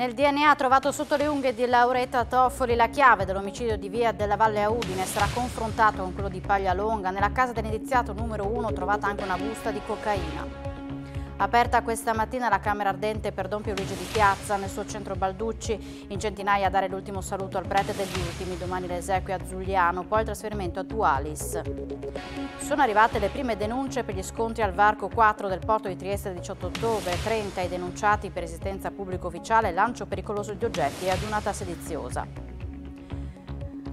Nel DNA trovato sotto le unghie di Lauretta Toffoli la chiave dell'omicidio di Via della Valle a Udine sarà confrontato con quello di Paglialonga. Nella casa dell'indiziato numero 1 trovata anche una busta di cocaina. Aperta questa mattina la Camera Ardente per Don Pio Luigi di Piazza, nel suo centro Balducci, in centinaia a dare l'ultimo saluto al prete degli ultimi, domani l'esequio a Zugliano, poi il trasferimento a Dualis. Sono arrivate le prime denunce per gli scontri al varco 4 del porto di Trieste del 18 ottobre, 30 i denunciati per resistenza pubblico ufficiale, lancio pericoloso di oggetti e adunata sediziosa.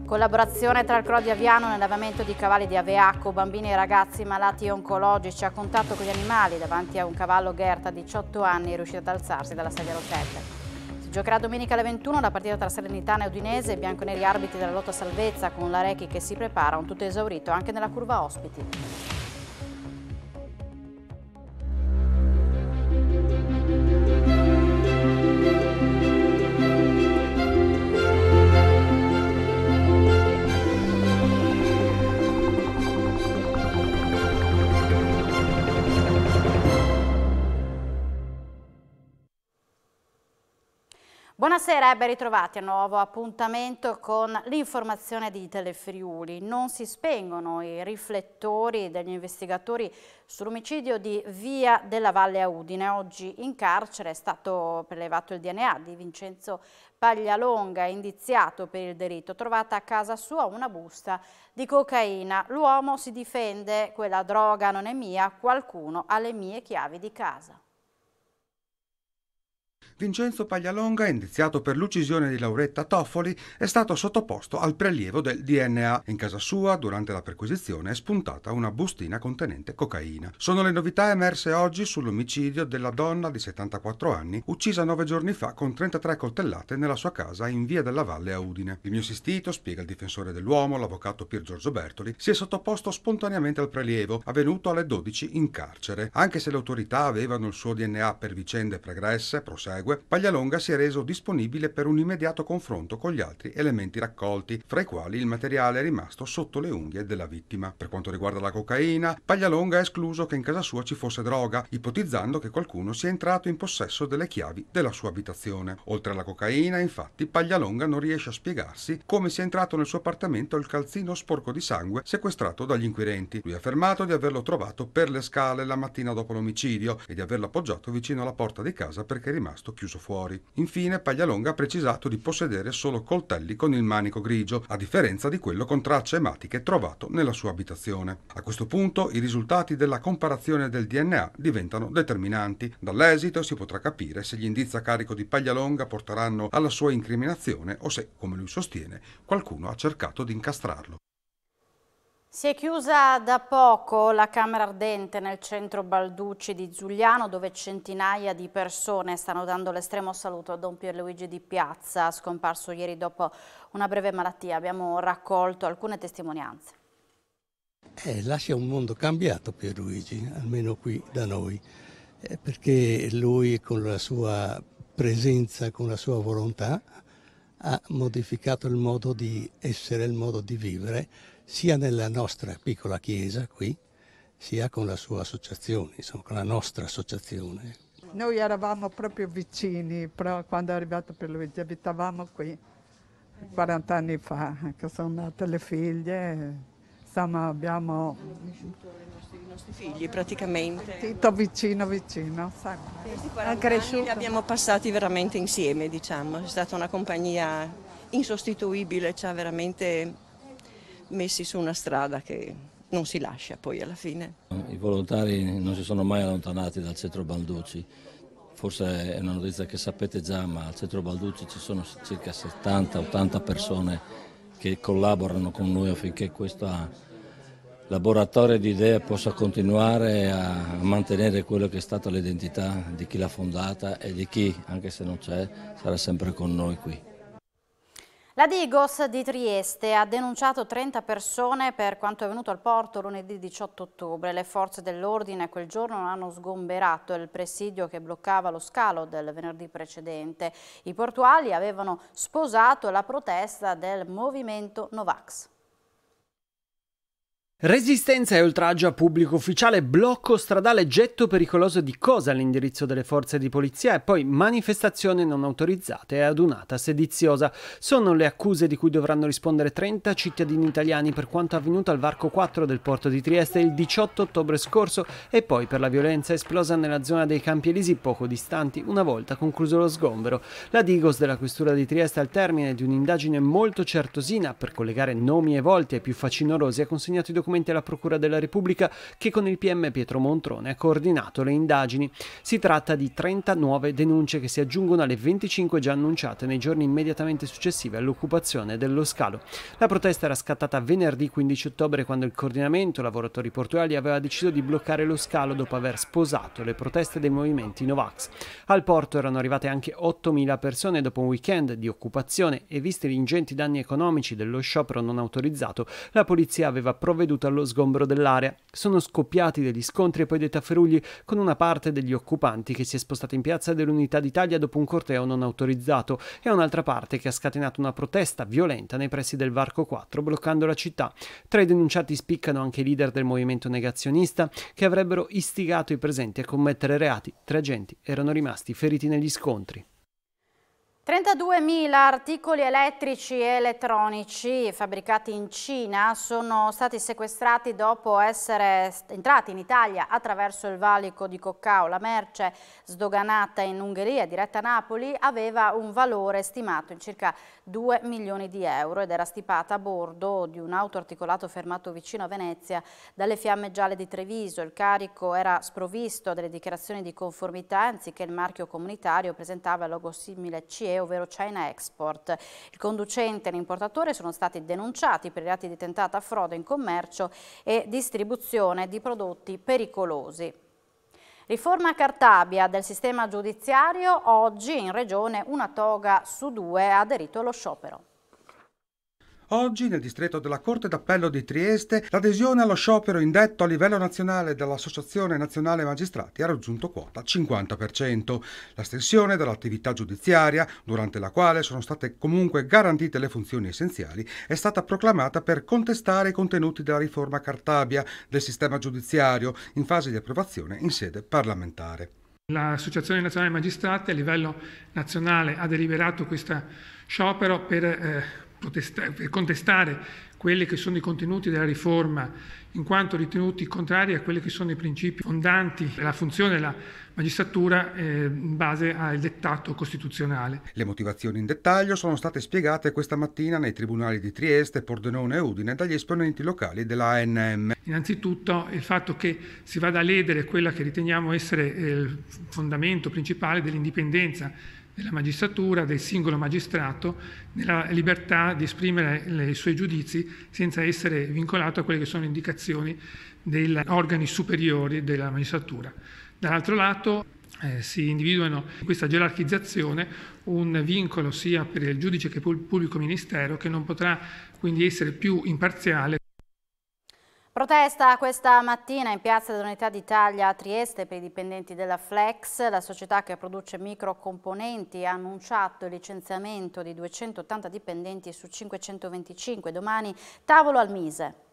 Collaborazione tra il Crodio Aviano nell'allevamento di cavalli di Aveaco, bambini e ragazzi malati e oncologici, a contatto con gli animali davanti a un cavallo Gerta, 18 anni, riuscito ad alzarsi dalla sedia a rotelle. Si giocherà domenica alle 21 la partita tra Salernitana e Udinese, i bianconeri arbitri della lotta salvezza con l'Arechi che si prepara, un tutto esaurito anche nella curva ospiti. Buonasera e ben ritrovati a nuovo appuntamento con l'informazione di Telefriuli. Non si spengono i riflettori degli investigatori sull'omicidio di Via della Valle a Udine. Oggi in carcere è stato prelevato il DNA di Vincenzo Paglialonga, indiziato per il delitto, trovata a casa sua una busta di cocaina. L'uomo si difende, quella droga non è mia, qualcuno ha le mie chiavi di casa. Vincenzo Paglialonga, indiziato per l'uccisione di Lauretta Toffoli, è stato sottoposto al prelievo del DNA. In casa sua, durante la perquisizione, è spuntata una bustina contenente cocaina. Sono le novità emerse oggi sull'omicidio della donna di 74 anni, uccisa nove giorni fa con 33 coltellate nella sua casa in via della Valle a Udine. Il mio assistito, spiega il difensore dell'uomo, l'avvocato Pier Giorgio Bertoli, si è sottoposto spontaneamente al prelievo, avvenuto alle 12 in carcere. Anche se le autorità avevano il suo DNA per vicende pregresse, prosegue segue, Paglialonga si è reso disponibile per un immediato confronto con gli altri elementi raccolti, fra i quali il materiale rimasto sotto le unghie della vittima. Per quanto riguarda la cocaina, Paglialonga ha escluso che in casa sua ci fosse droga, ipotizzando che qualcuno sia entrato in possesso delle chiavi della sua abitazione. Oltre alla cocaina, infatti, Paglialonga non riesce a spiegarsi come sia entrato nel suo appartamento il calzino sporco di sangue sequestrato dagli inquirenti. Lui ha affermato di averlo trovato per le scale la mattina dopo l'omicidio e di averlo appoggiato vicino alla porta di casa perché è rimasto chiuso fuori. Infine Paglialonga ha precisato di possedere solo coltelli con il manico grigio, a differenza di quello con tracce ematiche trovato nella sua abitazione. A questo punto i risultati della comparazione del DNA diventano determinanti. Dall'esito si potrà capire se gli indizi a carico di Paglialonga porteranno alla sua incriminazione o se, come lui sostiene, qualcuno ha cercato di incastrarlo. Si è chiusa da poco la Camera Ardente nel centro Balducci di Zugliano dove centinaia di persone stanno dando l'estremo saluto a Don Pierluigi Di Piazza, scomparso ieri dopo una breve malattia. Abbiamo raccolto alcune testimonianze. Eh, lascia un mondo cambiato Pierluigi, almeno qui da noi, eh, perché lui con la sua presenza, con la sua volontà ha modificato il modo di essere, il modo di vivere sia nella nostra piccola chiesa qui, sia con la sua associazione, insomma con la nostra associazione. Noi eravamo proprio vicini, però quando è arrivato per Luigi abitavamo qui 40 anni fa, che sono nate le figlie, insomma abbiamo... i nostri, figli praticamente. Tito vicino vicino, sai. Ha cresciuto. Li abbiamo passati veramente insieme, diciamo, è stata una compagnia insostituibile, ci cioè ha veramente messi su una strada che non si lascia poi alla fine. I volontari non si sono mai allontanati dal centro Balducci, forse è una notizia che sapete già, ma al centro Balducci ci sono circa 70-80 persone che collaborano con noi affinché questo laboratorio di idee possa continuare a mantenere quello che è stata l'identità di chi l'ha fondata e di chi, anche se non c'è, sarà sempre con noi qui. La Digos di Trieste ha denunciato 30 persone per quanto è venuto al porto lunedì 18 ottobre. Le forze dell'ordine quel giorno hanno sgomberato il presidio che bloccava lo scalo del venerdì precedente. I portuali avevano sposato la protesta del movimento Novax. Resistenza e oltraggio a pubblico ufficiale, blocco stradale, getto pericoloso di cosa all'indirizzo delle forze di polizia e poi manifestazione non autorizzata e adunata sediziosa. Sono le accuse di cui dovranno rispondere 30 cittadini italiani per quanto avvenuto al varco 4 del porto di Trieste il 18 ottobre scorso e poi per la violenza esplosa nella zona dei Campi Elisi poco distanti una volta concluso lo sgombero. La Digos della Questura di Trieste al termine di un'indagine molto certosina per collegare nomi e volti ai più facinorosi ha consegnato i documenti documenti alla Procura della Repubblica che con il PM Pietro Montrone ha coordinato le indagini. Si tratta di 39 denunce che si aggiungono alle 25 già annunciate nei giorni immediatamente successivi all'occupazione dello scalo. La protesta era scattata venerdì 15 ottobre quando il coordinamento lavoratori portuali aveva deciso di bloccare lo scalo dopo aver sposato le proteste dei movimenti Novax. Al porto erano arrivate anche 8.000 persone dopo un weekend di occupazione e visti gli ingenti danni economici dello sciopero non autorizzato, la polizia aveva provveduto caduta allo sgombro dell'area. Sono scoppiati degli scontri e poi dei tafferugli con una parte degli occupanti che si è spostata in piazza dell'Unità d'Italia dopo un corteo non autorizzato e un'altra parte che ha scatenato una protesta violenta nei pressi del Varco 4 bloccando la città. Tra i denunciati spiccano anche i leader del movimento negazionista che avrebbero istigato i presenti a commettere reati. Tre agenti erano rimasti feriti negli scontri. 32.000 articoli elettrici e elettronici fabbricati in Cina sono stati sequestrati dopo essere entrati in Italia attraverso il valico di Coccao. La merce sdoganata in Ungheria diretta a Napoli aveva un valore stimato in circa 2 milioni di euro ed era stipata a bordo di un auto articolato fermato vicino a Venezia dalle fiamme gialle di Treviso. Il carico era sprovvisto delle dichiarazioni di conformità anziché il marchio comunitario presentava il logo simile CE europee, ovvero China Export. Il conducente e l'importatore sono stati denunciati per i reati di tentata frode in commercio e distribuzione di prodotti pericolosi. Riforma Cartabia del sistema giudiziario, oggi in regione una toga su due ha aderito allo sciopero. Oggi nel distretto della Corte d'Appello di Trieste l'adesione allo sciopero indetto a livello nazionale dall'Associazione Nazionale Magistrati ha raggiunto quota 50%. L'astensione dell'attività giudiziaria, durante la quale sono state comunque garantite le funzioni essenziali, è stata proclamata per contestare i contenuti della riforma Cartabia del sistema giudiziario in fase di approvazione in sede parlamentare. L'Associazione Nazionale Magistrati a livello nazionale ha deliberato questo sciopero per eh, per contestare quelli che sono i contenuti della riforma, in quanto ritenuti contrari a quelli che sono i principi fondanti della funzione della magistratura eh, in base al dettato costituzionale. Le motivazioni in dettaglio sono state spiegate questa mattina nei tribunali di Trieste, Pordenone e Udine dagli esponenti locali dell'ANM. Innanzitutto il fatto che si vada a ledere quella che riteniamo essere eh, il fondamento principale dell'indipendenza della magistratura, del singolo magistrato, nella libertà di esprimere i suoi giudizi senza essere vincolato a quelle che sono indicazioni degli organi superiori della magistratura. Dall'altro lato eh, si individuano in questa gerarchizzazione un vincolo sia per il giudice che per il pubblico ministero che non potrà quindi essere più imparziale Protesta questa mattina in Piazza dell'Unità d'Italia a Trieste per i dipendenti della Flex, la società che produce microcomponenti ha annunciato il licenziamento di 280 dipendenti su 525, domani tavolo al Mise.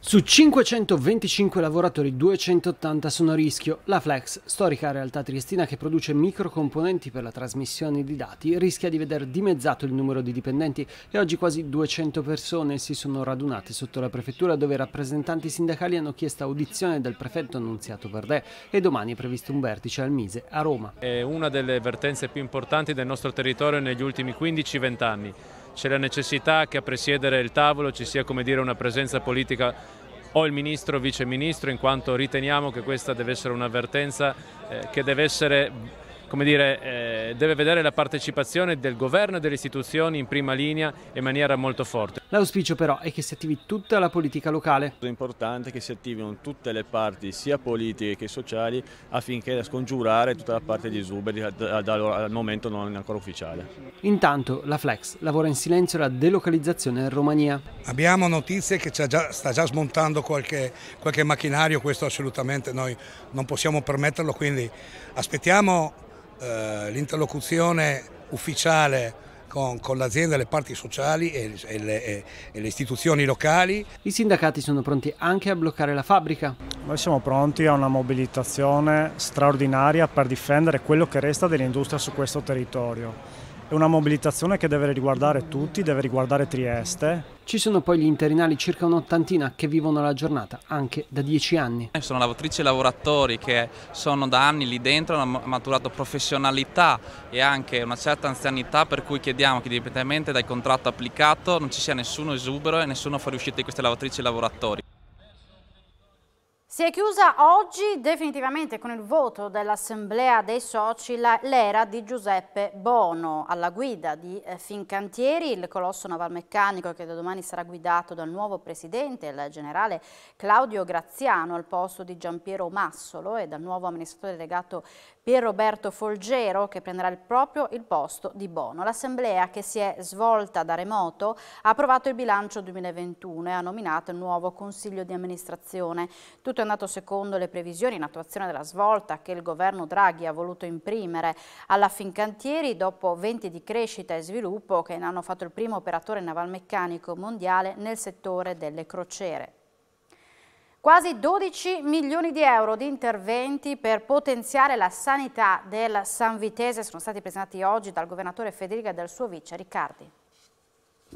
Su 525 lavoratori 280 sono a rischio. La Flex, storica realtà triestina che produce microcomponenti per la trasmissione di dati, rischia di veder dimezzato il numero di dipendenti e oggi quasi 200 persone si sono radunate sotto la prefettura dove rappresentanti sindacali hanno chiesto audizione del prefetto Annunziato Verdè e domani è previsto un vertice al Mise a Roma. È una delle vertenze più importanti del nostro territorio negli ultimi 15-20 anni c'è la necessità che a presiedere il tavolo ci sia dire, una presenza politica o il ministro o vice ministro in quanto riteniamo che questa deve essere un'avvertenza eh, che deve essere come dire, eh, deve vedere la partecipazione del governo e delle istituzioni in prima linea in maniera molto forte. L'auspicio però è che si attivi tutta la politica locale. È importante che si attivino tutte le parti, sia politiche che sociali, affinché da scongiurare tutta la parte di esuberi al momento non ancora ufficiale. Intanto la Flex lavora in silenzio alla delocalizzazione in Romania. Abbiamo notizie che già, sta già smontando qualche, qualche macchinario, questo assolutamente noi non possiamo permetterlo, quindi aspettiamo eh, l'interlocuzione ufficiale con, con l'azienda, le parti sociali e, e, le, e, e, le, istituzioni locali. I sindacati sono pronti anche a bloccare la fabbrica. Noi siamo pronti a una mobilitazione straordinaria per difendere quello che resta dell'industria su questo territorio è una mobilitazione che deve riguardare tutti, deve riguardare Trieste. Ci sono poi gli interinali, circa un'ottantina, che vivono la giornata, anche da dieci anni. Eh, sono lavoratrici e lavoratori che sono da anni lì dentro, hanno maturato professionalità e anche una certa anzianità, per cui chiediamo che indipendentemente dal contratto applicato non ci sia nessuno esubero e nessuno fuoriuscita di queste lavoratrici e lavoratori. Si è chiusa oggi definitivamente con il voto dell'Assemblea dei Soci l'era di Giuseppe Bono alla guida di eh, Fincantieri, il colosso navalmeccanico che da domani sarà guidato dal nuovo presidente, il generale Claudio Graziano al posto di Giampiero Massolo e dal nuovo amministratore delegato Pier Roberto Folgero che prenderà il proprio il posto di Bono. L'assemblea che si è svolta da remoto ha approvato il bilancio 2021 e ha nominato il nuovo consiglio di amministrazione. Tutto è andato secondo le previsioni in attuazione della svolta che il governo Draghi ha voluto imprimere alla Fincantieri dopo 20 di crescita e sviluppo che ne hanno fatto il primo operatore navalmeccanico mondiale nel settore delle crociere. Quasi 12 milioni di euro di interventi per potenziare la sanità del San Vitese sono stati presentati oggi dal governatore Federica e dal suo vice Riccardi.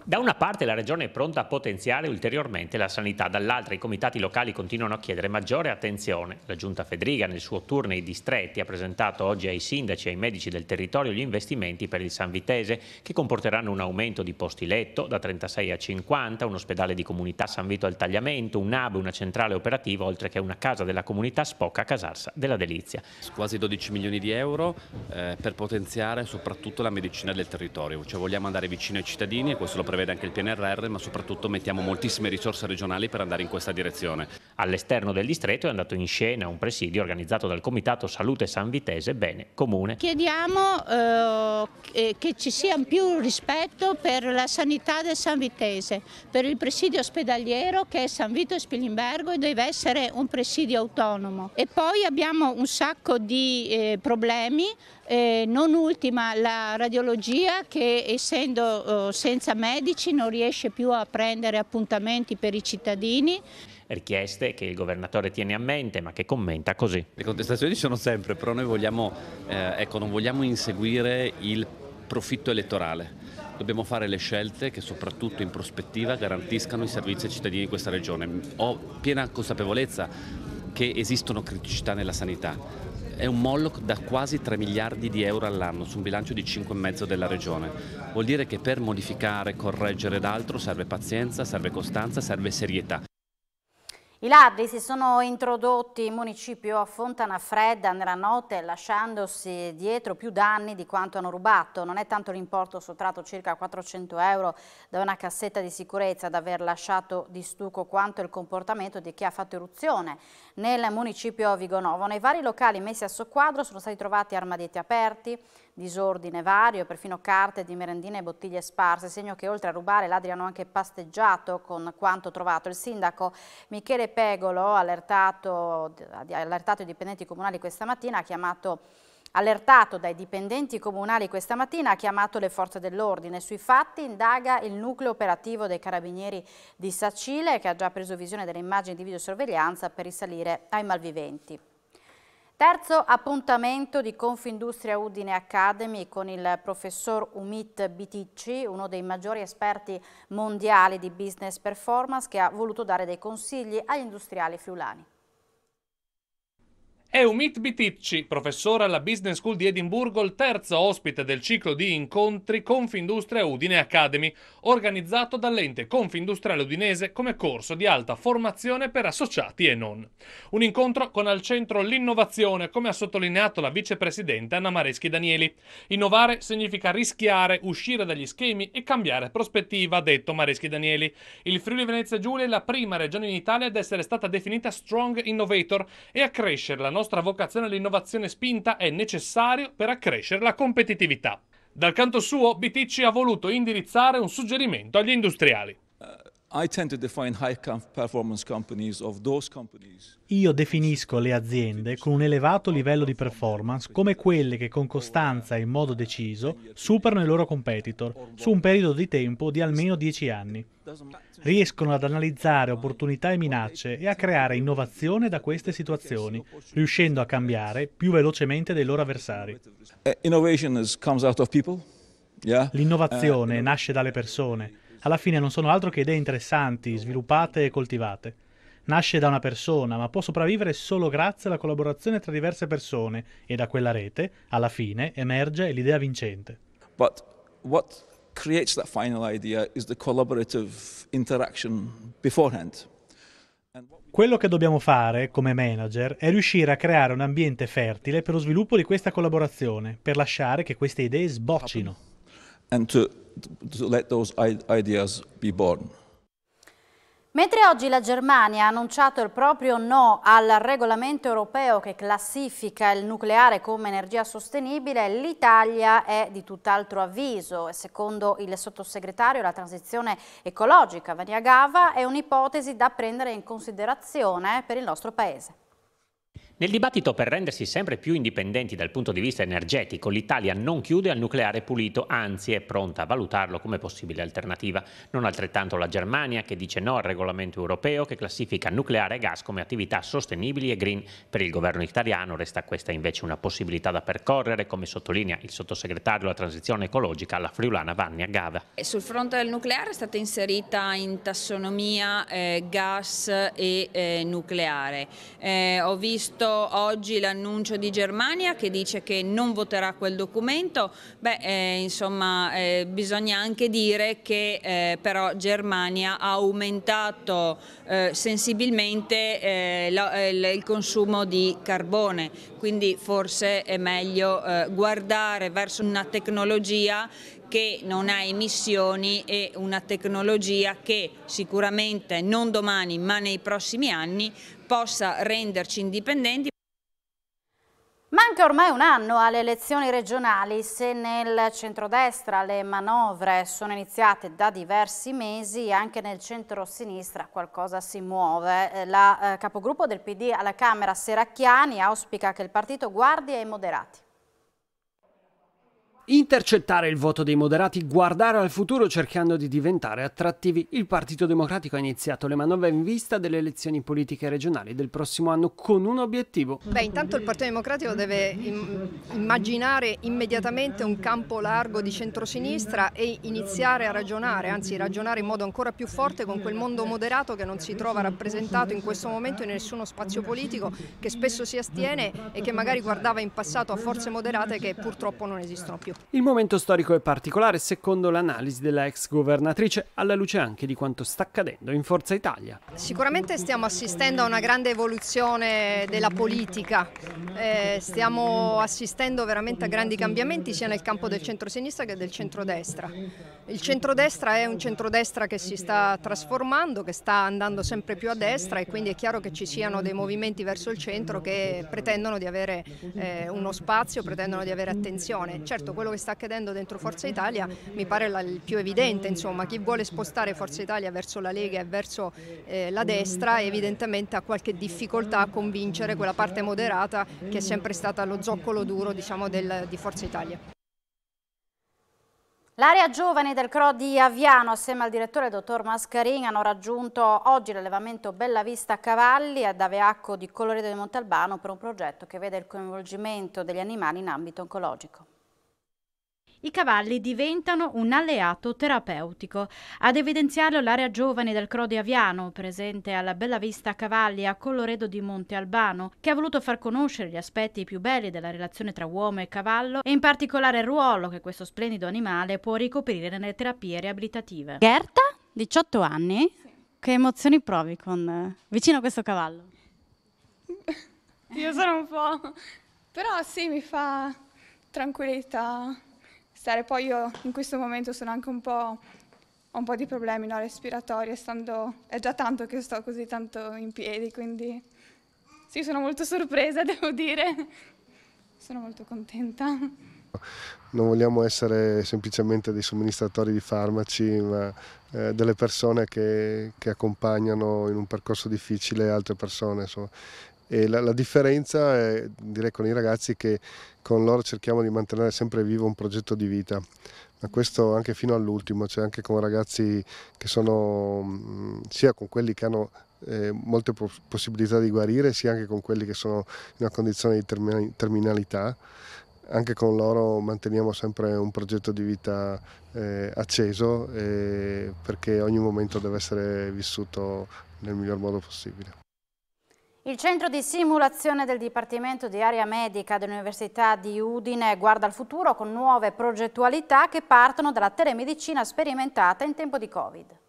Da una parte la Regione è pronta a potenziare ulteriormente la sanità, dall'altra i comitati locali continuano a chiedere maggiore attenzione. La Giunta Federica, nel suo tour nei distretti ha presentato oggi ai sindaci e ai medici del territorio gli investimenti per il San Vitese che comporteranno un aumento di posti letto da 36 a 50, un ospedale di comunità San Vito al Tagliamento, un hub, una centrale operativa oltre che una casa della comunità Spocca a Casarsa della Delizia. Quasi 12 milioni di euro eh, per potenziare soprattutto la medicina del territorio, cioè vogliamo andare vicino ai cittadini e questo lo lo prevede anche il PNRR, ma soprattutto mettiamo moltissime risorse regionali per andare in questa direzione. All'esterno del distretto è andato in scena un presidio organizzato dal Comitato Salute San Vitese, bene, comune. Chiediamo eh, che ci sia più rispetto per la sanità del San Vitese, per il presidio ospedaliero che è San Vito e Spilimbergo e deve essere un presidio autonomo. E poi abbiamo un sacco di eh, problemi eh, non ultima la radiologia che essendo eh, senza medici non riesce più a prendere appuntamenti per i cittadini. Richieste che il governatore tiene a mente ma che commenta così. Le contestazioni ci sono sempre, però noi vogliamo, eh, ecco, non vogliamo inseguire il profitto elettorale. Dobbiamo fare le scelte che soprattutto in prospettiva garantiscano i servizi ai cittadini di questa regione. Ho piena consapevolezza che esistono criticità nella sanità, è un mollo da quasi 3 miliardi di euro all'anno su un bilancio di 5,5 della regione. Vuol dire che per modificare, correggere d'altro serve pazienza, serve costanza, serve serietà. I ladri si sono introdotti in municipio a Fontana Fredda nella notte lasciandosi dietro più danni di quanto hanno rubato. Non è tanto l'importo sottratto circa 400 euro da una cassetta di sicurezza ad aver lasciato di stucco quanto il comportamento di chi ha fatto eruzione nel municipio Vigonovo. Nei vari locali messi a soqquadro sono stati trovati armadietti aperti, disordine vario, perfino carte di merendine e bottiglie sparse, segno che oltre a rubare ladri hanno anche pasteggiato con quanto trovato. Il sindaco Michele Pegolo ha allertato, allertato i dipendenti comunali questa mattina, ha chiamato allertato dai dipendenti comunali questa mattina, ha chiamato le forze dell'ordine. Sui fatti indaga il nucleo operativo dei carabinieri di Sacile, che ha già preso visione delle immagini di videosorveglianza per risalire ai malviventi. Terzo appuntamento di Confindustria Udine Academy con il professor Umit Biticci, uno dei maggiori esperti mondiali di business performance che ha voluto dare dei consigli agli industriali friulani. È Eumit Biticci, professore alla Business School di Edimburgo, il terzo ospite del ciclo di incontri Confindustria Udine Academy, organizzato dall'ente Confindustriale Udinese come corso di alta formazione per associati e non. Un incontro con al centro l'innovazione, come ha sottolineato la vicepresidente Anna Mareschi Danieli. Innovare significa rischiare, uscire dagli schemi e cambiare prospettiva, ha detto Mareschi Danieli. Il Friuli Venezia Giulia è la prima regione in Italia ad essere stata definita Strong Innovator e a crescere la nostra nostra vocazione all'innovazione spinta è necessario per accrescere la competitività. Dal canto suo, BTC ha voluto indirizzare un suggerimento agli industriali. Io definisco le aziende con un elevato livello di performance come quelle che con costanza e in modo deciso superano i loro competitor su un periodo di tempo di almeno 10 anni. Riescono ad analizzare opportunità e minacce e a creare innovazione da queste situazioni, riuscendo a cambiare più velocemente dei loro avversari. Eh, L'innovazione eh, nasce dalle persone alla fine non sono altro che idee interessanti, sviluppate e coltivate. Nasce da una persona, ma può sopravvivere solo grazie alla collaborazione tra diverse persone e da quella rete, alla fine, emerge l'idea vincente. But what creates that final idea is the collaborative interaction beforehand. Quello che dobbiamo fare come manager è riuscire a creare un ambiente fertile per lo sviluppo di questa collaborazione, per lasciare che queste idee sboccino. And to to let those ideas be born. Mentre oggi la Germania ha annunciato il proprio no al regolamento europeo che classifica il nucleare come energia sostenibile, l'Italia è di tutt'altro avviso. Secondo il sottosegretario, la transizione ecologica, Vania Gava, è un'ipotesi da prendere in considerazione per il nostro Paese. Nel dibattito per rendersi sempre più indipendenti dal punto di vista energetico, l'Italia non chiude al nucleare pulito, anzi è pronta a valutarlo come possibile alternativa. Non altrettanto la Germania, che dice no al regolamento europeo che classifica nucleare e gas come attività sostenibili e green. Per il governo italiano resta questa invece una possibilità da percorrere, come sottolinea il sottosegretario alla transizione ecologica la Friulana Vanni Agava. Sul fronte del nucleare è stata inserita in tassonomia eh, gas e eh, nucleare. Eh, ho visto oggi l'annuncio di Germania che dice che non voterà quel documento, beh eh, insomma eh, bisogna anche dire che eh, però Germania ha aumentato eh, sensibilmente eh, la, eh, il consumo di carbone, quindi forse è meglio guardare verso una tecnologia che non ha emissioni e una tecnologia che sicuramente non domani ma nei prossimi anni possa renderci indipendenti. Manca ormai un anno alle elezioni regionali, se nel centrodestra le manovre sono iniziate da diversi mesi, anche nel centro-sinistra qualcosa si muove. Eh, la eh, capogruppo del PD alla Camera Seracchiani auspica che il partito guardi ai moderati intercettare il voto dei moderati, guardare al futuro cercando di diventare attrattivi. Il Partito Democratico ha iniziato le manovre in vista delle elezioni politiche regionali del prossimo anno con un obiettivo. Beh, intanto il Partito Democratico deve immaginare immediatamente un campo largo di centrosinistra e iniziare a ragionare, anzi ragionare in modo ancora più forte con quel mondo moderato che non si trova rappresentato in questo momento in nessuno spazio politico, che spesso si astiene e che magari guardava in passato a forze moderate che purtroppo non esistono più. Il momento storico è particolare secondo l'analisi della ex governatrice, alla luce anche di quanto sta accadendo in Forza Italia. Sicuramente stiamo assistendo a una grande evoluzione della politica, eh, stiamo assistendo veramente a grandi cambiamenti sia nel campo del centro-sinistra che del centro-destra. Il centrodestra è un centrodestra che si sta trasformando, che sta andando sempre più a destra e quindi è chiaro che ci siano dei movimenti verso il centro che pretendono di avere eh, uno spazio, pretendono di avere attenzione. Certo, quello che sta accadendo dentro Forza Italia mi pare la, il più evidente, insomma, chi vuole spostare Forza Italia verso la Lega e verso eh, la destra evidentemente ha qualche difficoltà a convincere quella parte moderata che è sempre stata lo zoccolo duro diciamo, del, di Forza Italia. L'area giovani del CRO di Aviano assieme al direttore dottor Mascarin hanno raggiunto oggi l'allevamento Bella Vista a Cavalli ad Aveacco di Colorito di Montalbano per un progetto che vede il coinvolgimento degli animali in ambito oncologico i cavalli diventano un alleato terapeutico. Ad evidenziarlo l'area giovane del Crode Aviano, presente alla Bella Vista Cavalli a Colloredo di Monte Albano, che ha voluto far conoscere gli aspetti più belli della relazione tra uomo e cavallo e in particolare il ruolo che questo splendido animale può ricoprire nelle terapie riabilitative. Gerta, 18 anni, sì. che emozioni provi con vicino a questo cavallo? Io sono un po'... però sì, mi fa tranquillità stare. Poi io in questo momento sono anche un po', ho un po' di problemi no, respiratori, essendo, è già tanto che sto così tanto in piedi, quindi sì, sono molto sorpresa, devo dire. Sono molto contenta. Non vogliamo essere semplicemente dei somministratori di farmaci, ma eh, delle persone che, che, accompagnano in un percorso difficile altre persone. Insomma e la, la differenza è, direi con i ragazzi che con loro cerchiamo di mantenere sempre vivo un progetto di vita ma questo anche fino all'ultimo, cioè anche con ragazzi che sono mm, sia con quelli che hanno eh, molte possibilità di guarire, sia anche con quelli che sono in una condizione di terminalità, anche con loro manteniamo sempre un progetto di vita eh, acceso eh, perché ogni momento deve essere vissuto nel miglior modo possibile. Il centro di simulazione del Dipartimento di Area Medica dell'Università di Udine guarda al futuro con nuove progettualità che partono dalla telemedicina sperimentata in tempo di Covid.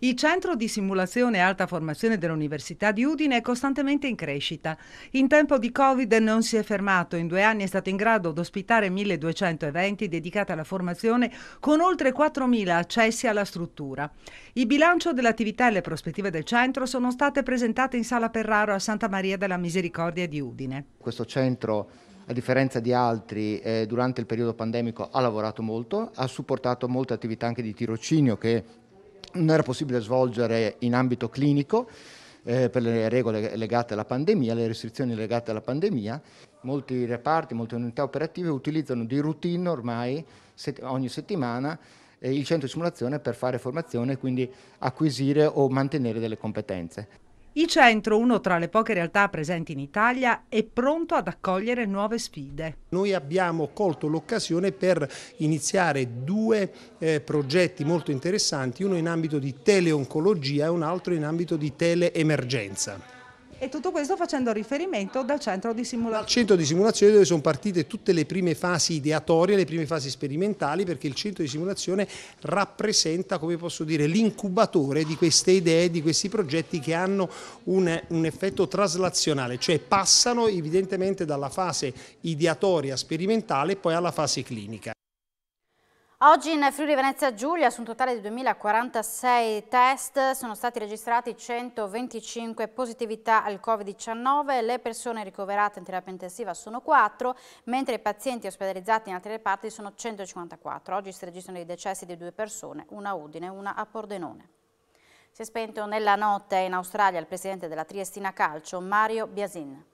Il centro di simulazione e alta formazione dell'Università di Udine è costantemente in crescita. In tempo di Covid non si è fermato, in due anni è stato in grado di ospitare 1200 eventi dedicati alla formazione con oltre 4000 accessi alla struttura. Il bilancio dell'attività e le prospettive del centro sono state presentate in Sala Perraro a Santa Maria della Misericordia di Udine. Questo centro a differenza di altri, eh, durante il periodo pandemico ha lavorato molto, ha supportato molte attività anche di tirocinio che non era possibile svolgere in ambito clinico eh, per le regole legate alla pandemia, le restrizioni legate alla pandemia. Molti reparti, molte unità operative utilizzano di routine ormai set ogni settimana eh, il centro di simulazione per fare formazione e quindi acquisire o mantenere delle competenze. Il centro, uno tra le poche realtà presenti in Italia, è pronto ad accogliere nuove sfide. Noi abbiamo colto l'occasione per iniziare due eh, progetti molto interessanti, uno in ambito di teleoncologia e un altro in ambito di teleemergenza. E tutto questo facendo riferimento dal centro di simulazione. Al centro di simulazione dove sono partite tutte le prime fasi ideatorie, le prime fasi sperimentali, perché il centro di simulazione rappresenta, come posso dire, l'incubatore di queste idee, di questi progetti che hanno un, un effetto traslazionale, cioè passano evidentemente dalla fase ideatoria sperimentale poi alla fase clinica. Oggi in Friuli Venezia Giulia su un totale di 2.046 test sono stati registrati 125 positività al Covid-19, le persone ricoverate in terapia intensiva sono 4, mentre i pazienti ospedalizzati in altre parti sono 154. Oggi si registrano i decessi di due persone, una a Udine e una a Pordenone. Si è spento nella notte in Australia il presidente della Triestina Calcio, Mario Biasin.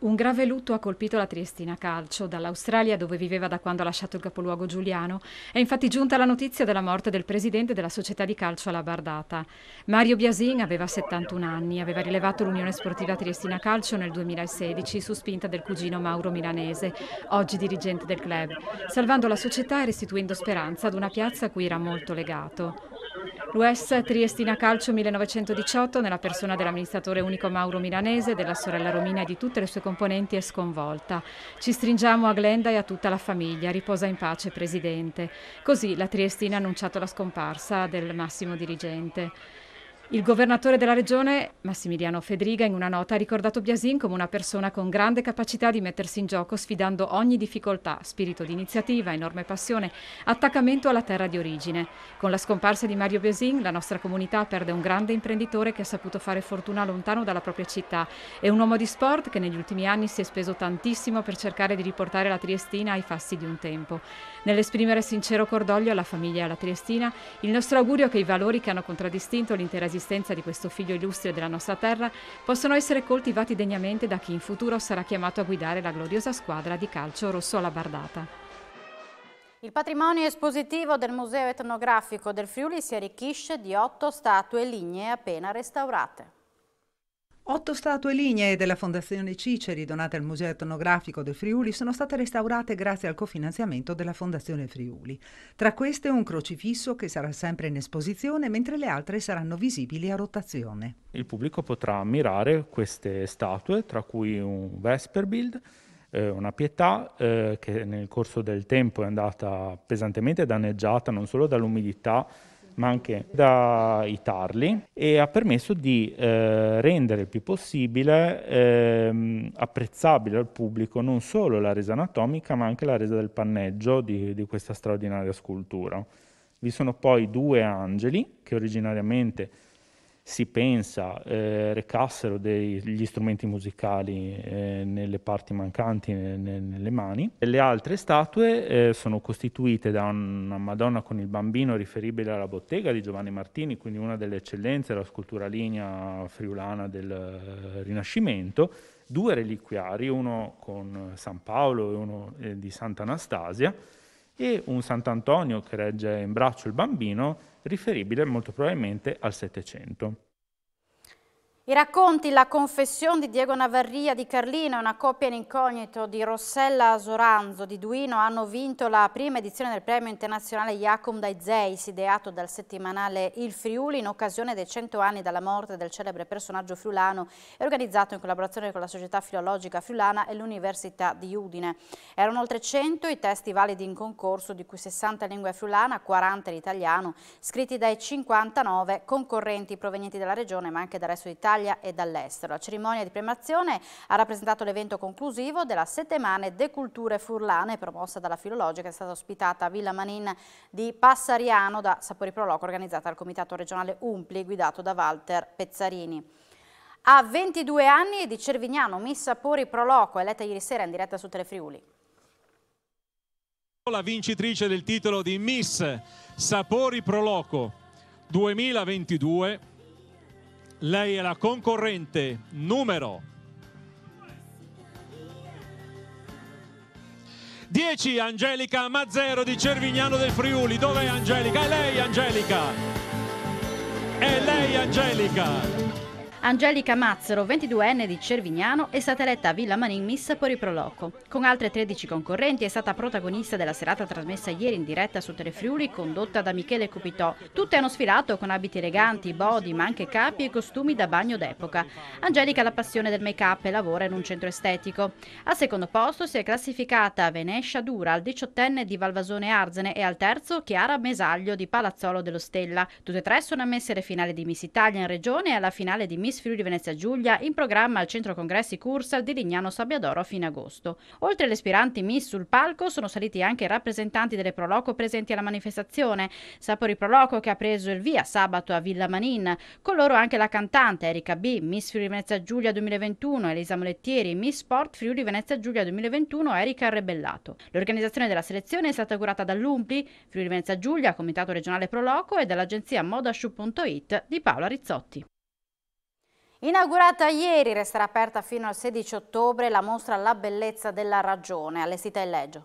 Un grave lutto ha colpito la Triestina Calcio, dall'Australia dove viveva da quando ha lasciato il capoluogo Giuliano. È infatti giunta la notizia della morte del presidente della società di calcio alla Bardata. Mario Biasin aveva 71 anni, aveva rilevato l'Unione Sportiva Triestina Calcio nel 2016 su spinta del cugino Mauro Milanese, oggi dirigente del club, salvando la società e restituendo speranza ad una piazza a cui era molto legato. L'US Triestina Calcio 1918, nella persona dell'amministratore unico Mauro Milanese, della sorella Romina e di tutte le sue componenti, è sconvolta. Ci stringiamo a Glenda e a tutta la famiglia. Riposa in pace, Presidente. Così la Triestina ha annunciato la scomparsa del massimo dirigente. Il governatore della regione, Massimiliano Fedriga, in una nota ha ricordato Biasin come una persona con grande capacità di mettersi in gioco sfidando ogni difficoltà, spirito di iniziativa, enorme passione, attaccamento alla terra di origine. Con la scomparsa di Mario Biasin, la nostra comunità perde un grande imprenditore che ha saputo fare fortuna lontano dalla propria città e un uomo di sport che negli ultimi anni si è speso tantissimo per cercare di riportare la Triestina ai fasti di un tempo. Nell'esprimere sincero cordoglio alla famiglia e alla Triestina, il nostro augurio che i valori che hanno contraddistinto l'intera esistenza di questo figlio illustre della nostra terra possano essere coltivati degnamente da chi in futuro sarà chiamato a guidare la gloriosa squadra di calcio rosso alla bardata. Il patrimonio espositivo del Museo etnografico del Friuli si arricchisce di otto statue lignee appena restaurate. Otto statue lignee della Fondazione Ciceri, donate al Museo Etnografico del Friuli, sono state restaurate grazie al cofinanziamento della Fondazione Friuli. Tra queste un crocifisso che sarà sempre in esposizione, mentre le altre saranno visibili a rotazione. Il pubblico potrà ammirare queste statue, tra cui un Vesperbild, eh, una pietà eh, che nel corso del tempo è andata pesantemente danneggiata non solo dall'umidità, ma anche dai tarli e ha permesso di eh, rendere il più possibile eh, apprezzabile al pubblico non solo la resa anatomica ma anche la resa del panneggio di, di questa straordinaria scultura. Vi sono poi due angeli che originariamente si pensa eh, recassero degli strumenti musicali eh, nelle parti mancanti, ne, ne, nelle mani. Le altre statue eh, sono costituite da una Madonna con il bambino riferibile alla bottega di Giovanni Martini, quindi una delle eccellenze della scultura lignea friulana del eh, Rinascimento, due reliquiari, uno con San Paolo e uno eh, di Santa Anastasia e un Sant'Antonio che regge in braccio il bambino, riferibile molto probabilmente al Settecento. I racconti La confessione di Diego Navarria di Carlino e una coppia in incognito di Rossella Soranzo di Duino hanno vinto la prima edizione del premio internazionale Jacom dai Zeis, ideato dal settimanale Il Friuli in occasione dei 100 anni dalla morte del celebre personaggio friulano e organizzato in collaborazione con la Società Filologica Friulana e l'Università di Udine. Erano oltre 100 i testi validi in concorso, di cui 60 lingue lingua friulana, 40 in italiano, scritti dai 59 concorrenti provenienti dalla regione ma anche dal resto d'Italia dall'Italia e dall'estero. La cerimonia di premazione ha rappresentato l'evento conclusivo della settimana De Culture Furlane promossa dalla Filologica è stata ospitata a Villa Manin di Passariano da Sapori Proloco organizzata dal Comitato Regionale Umpli guidato da Walter Pezzarini. A 22 anni di Cervignano, Miss Sapori Proloco, eletta ieri sera in diretta su Telefriuli. La vincitrice del titolo di Miss Sapori Proloco 2022 lei è la concorrente numero 10 Angelica Mazzero di Cervignano del Friuli. Dov'è Angelica? È lei Angelica! È lei Angelica! Angelica Mazzaro, 22enne di Cervignano, è stata eletta Villa Manin Miss per il Proloco. Con altre 13 concorrenti è stata protagonista della serata trasmessa ieri in diretta su Telefriuli condotta da Michele Cupitò. Tutte hanno sfilato con abiti eleganti, body, ma anche capi e costumi da bagno d'epoca. Angelica ha la passione del make-up e lavora in un centro estetico. Al secondo posto si è classificata Venescia Dura, al 18enne di Valvasone Arzene e al terzo Chiara Mesaglio di Palazzolo dello Stella. Tutte e tre sono ammesse alle finali di Miss Italia in regione e alla finale di Miss Miss Friuli Venezia Giulia in programma al Centro Congressi Cursa di Lignano Sabbiadoro a fine agosto. Oltre alle aspiranti Miss sul palco sono saliti anche i rappresentanti delle Proloco presenti alla manifestazione, Sapori Proloco che ha preso il via sabato a Villa Manin, con loro anche la cantante Erika B, Miss Friuli Venezia Giulia 2021, Elisa Molettieri, Miss Sport Friuli Venezia Giulia 2021, Erika Rebellato. L'organizzazione della selezione è stata curata dall'Umpli, Friuli Venezia Giulia, Comitato Regionale Proloco e dall'agenzia modashoe.it di Paola Rizzotti. Inaugurata ieri, resterà aperta fino al 16 ottobre la mostra La bellezza della ragione, allestita in Leggio.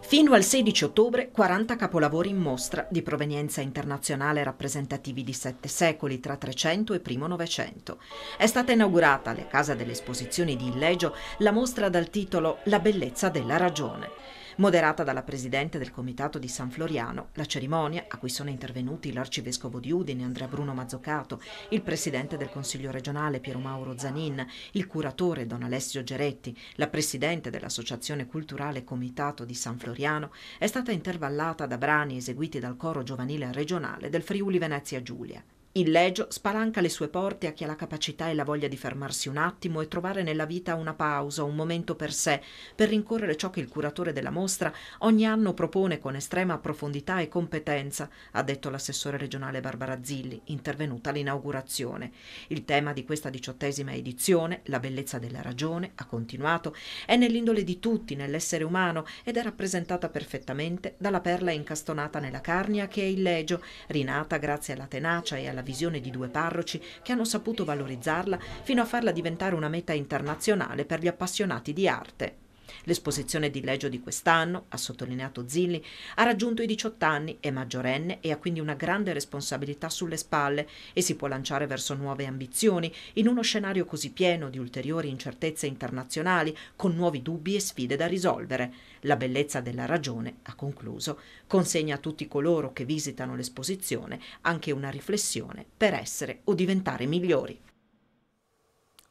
Fino al 16 ottobre 40 capolavori in mostra di provenienza internazionale rappresentativi di sette secoli tra 300 e primo Novecento. È stata inaugurata alle Casa delle Esposizioni di Illegio la mostra dal titolo La bellezza della ragione. Moderata dalla presidente del comitato di San Floriano, la cerimonia, a cui sono intervenuti l'arcivescovo di Udine Andrea Bruno Mazzocato, il presidente del Consiglio regionale Piero Mauro Zanin, il curatore Don Alessio Geretti, la presidente dell'Associazione Culturale Comitato di San Floriano, è stata intervallata da brani eseguiti dal coro giovanile regionale del Friuli Venezia Giulia. Il Legio spalanca le sue porte a chi ha la capacità e la voglia di fermarsi un attimo e trovare nella vita una pausa, un momento per sé, per rincorrere ciò che il curatore della mostra ogni anno propone con estrema profondità e competenza, ha detto l'assessore regionale Barbara Zilli, intervenuta all'inaugurazione. Il tema di questa diciottesima edizione, la bellezza della ragione, ha continuato, è nell'indole di tutti, nell'essere umano ed è rappresentata perfettamente dalla perla incastonata nella carnia che è il Legio, rinata grazie alla tenacia e alla la visione di due parroci che hanno saputo valorizzarla fino a farla diventare una meta internazionale per gli appassionati di arte. L'esposizione di Leggio di quest'anno, ha sottolineato Zilli, ha raggiunto i 18 anni, è maggiorenne e ha quindi una grande responsabilità sulle spalle e si può lanciare verso nuove ambizioni in uno scenario così pieno di ulteriori incertezze internazionali, con nuovi dubbi e sfide da risolvere. La bellezza della ragione, ha concluso, consegna a tutti coloro che visitano l'esposizione anche una riflessione per essere o diventare migliori.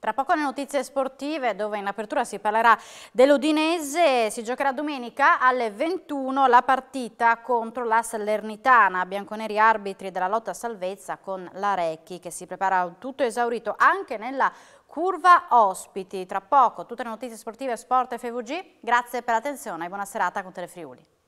Tra poco le notizie sportive dove in apertura si parlerà dell'Udinese, si giocherà domenica alle 21 la partita contro la Salernitana, bianconeri arbitri della lotta a salvezza con la Recchi che si prepara tutto esaurito anche nella curva ospiti. Tra poco tutte le notizie sportive, sport e FVG, grazie per l'attenzione e buona serata con Telefriuli.